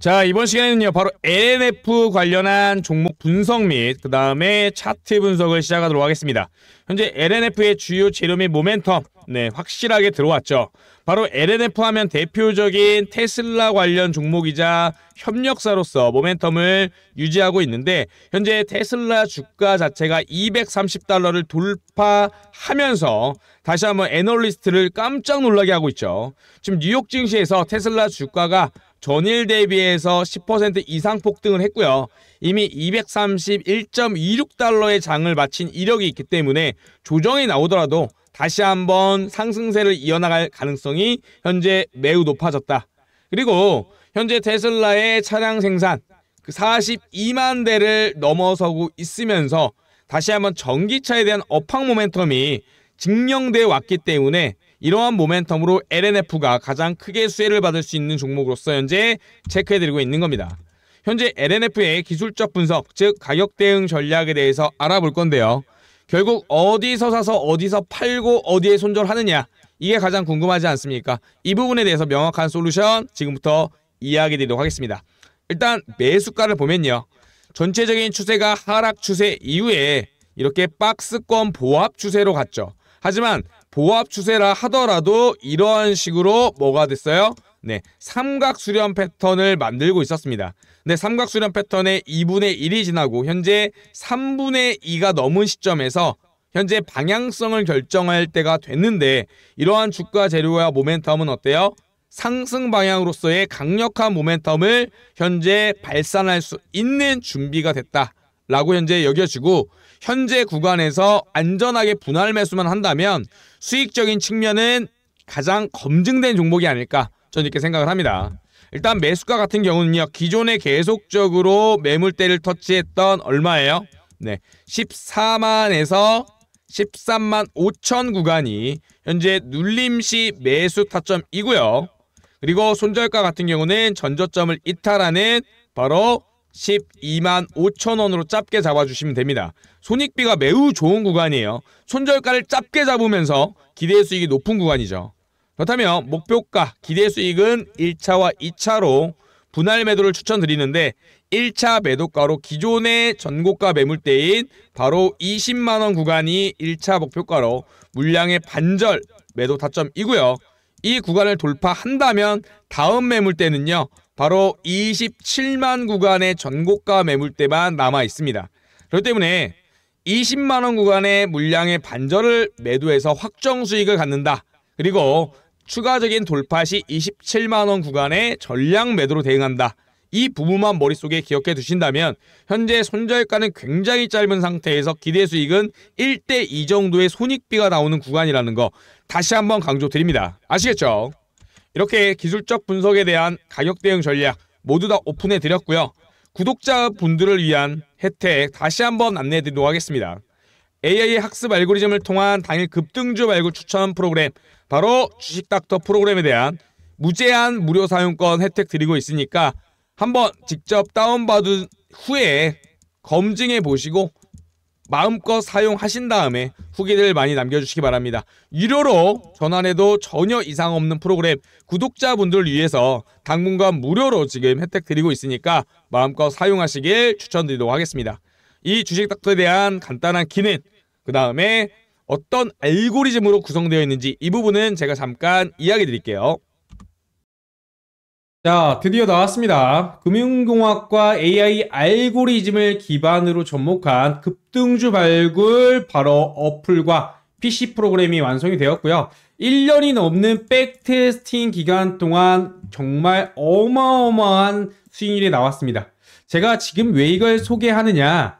자, 이번 시간에는요, 바로 n f 관련한 종목 분석 및, 그 다음에 차트 분석을 시작하도록 하겠습니다. 현재 LNF의 주요 재료 및 모멘텀 네 확실하게 들어왔죠. 바로 LNF 하면 대표적인 테슬라 관련 종목이자 협력사로서 모멘텀을 유지하고 있는데 현재 테슬라 주가 자체가 230달러를 돌파하면서 다시 한번 애널리스트를 깜짝 놀라게 하고 있죠. 지금 뉴욕 증시에서 테슬라 주가가 전일 대비해서 10% 이상 폭등을 했고요. 이미 231.26달러의 장을 마친 이력이 있기 때문에 조정이 나오더라도 다시 한번 상승세를 이어나갈 가능성이 현재 매우 높아졌다. 그리고 현재 테슬라의 차량 생산 그 42만 대를 넘어서고 있으면서 다시 한번 전기차에 대한 업황 모멘텀이 증명돼 왔기 때문에 이러한 모멘텀으로 LNF가 가장 크게 수혜를 받을 수 있는 종목으로서 현재 체크해드리고 있는 겁니다. 현재 LNF의 기술적 분석, 즉 가격 대응 전략에 대해서 알아볼 건데요. 결국 어디서 사서 어디서 팔고 어디에 손절하느냐 이게 가장 궁금하지 않습니까? 이 부분에 대해서 명확한 솔루션 지금부터 이야기 드리도록 하겠습니다. 일단 매수가를 보면요. 전체적인 추세가 하락 추세 이후에 이렇게 박스권 보합 추세로 갔죠. 하지만 보합 추세라 하더라도 이러한 식으로 뭐가 됐어요? 네, 삼각수렴 패턴을 만들고 있었습니다. 근데 네, 삼각수렴 패턴의 2분의 1이 지나고 현재 3분의 2가 넘은 시점에서 현재 방향성을 결정할 때가 됐는데 이러한 주가 재료와 모멘텀은 어때요? 상승 방향으로서의 강력한 모멘텀을 현재 발산할 수 있는 준비가 됐다. 라고 현재 여겨지고 현재 구간에서 안전하게 분할 매수만 한다면 수익적인 측면은 가장 검증된 종목이 아닐까 전 이렇게 생각을 합니다. 일단 매수가 같은 경우는요. 기존에 계속적으로 매물대를 터치했던 얼마예요? 네. 14만에서 13만 5천 구간이 현재 눌림시 매수 타점이고요. 그리고 손절가 같은 경우는 전저점을 이탈하는 바로 12만 5천 원으로 짧게 잡아주시면 됩니다. 손익비가 매우 좋은 구간이에요. 손절가를 짧게 잡으면서 기대 수익이 높은 구간이죠. 그렇다면 목표가 기대 수익은 1차와 2차로 분할 매도를 추천드리는데 1차 매도가로 기존의 전고가 매물대인 바로 20만원 구간이 1차 목표가로 물량의 반절 매도 타점이고요. 이 구간을 돌파한다면 다음 매물대는요. 바로 27만 구간의 전고가 매물대만 남아 있습니다. 그렇기 때문에 20만원 구간의 물량의 반절을 매도해서 확정 수익을 갖는다. 그리고 추가적인 돌파 시 27만원 구간에 전량 매도로 대응한다. 이 부분만 머릿속에 기억해 두신다면 현재 손절가는 굉장히 짧은 상태에서 기대 수익은 1대 2 정도의 손익비가 나오는 구간이라는 거 다시 한번 강조드립니다. 아시겠죠? 이렇게 기술적 분석에 대한 가격 대응 전략 모두 다 오픈해 드렸고요. 구독자 분들을 위한 혜택 다시 한번 안내해 드리도록 하겠습니다. AI 학습 알고리즘을 통한 당일 급등주 발고 추천 프로그램 바로 주식닥터 프로그램에 대한 무제한 무료 사용권 혜택 드리고 있으니까 한번 직접 다운받은 후에 검증해 보시고 마음껏 사용하신 다음에 후기를 많이 남겨주시기 바랍니다. 유료로 전환해도 전혀 이상 없는 프로그램 구독자분들 위해서 당분간 무료로 지금 혜택 드리고 있으니까 마음껏 사용하시길 추천드리도록 하겠습니다. 이 주식닥터에 대한 간단한 기능 그 다음에 어떤 알고리즘으로 구성되어 있는지 이 부분은 제가 잠깐 이야기 드릴게요. 자, 드디어 나왔습니다. 금융공학과 AI 알고리즘을 기반으로 접목한 급등주 발굴 바로 어플과 PC 프로그램이 완성이 되었고요. 1년이 넘는 백테스팅 기간 동안 정말 어마어마한 수익률이 나왔습니다. 제가 지금 왜 이걸 소개하느냐?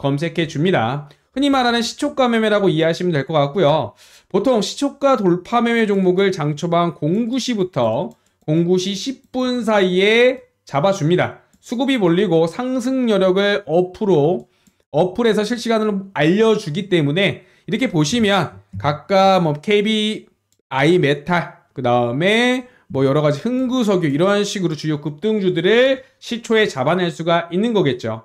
검색해 줍니다. 흔히 말하는 시초가 매매라고 이해하시면 될 것 같고요. 보통 시초가 돌파 매매 종목을 장 초반 09시부터 09시 10분 사이에 잡아줍니다. 수급이 몰리고 상승 여력을 어프로 어플에서 실시간으로 알려주기 때문에 이렇게 보시면 각각 뭐 KBI 메탈 그 다음에 뭐 여러 가지 흥구석유 이런 식으로 주요 급등주들을 시초에 잡아낼 수가 있는 거겠죠.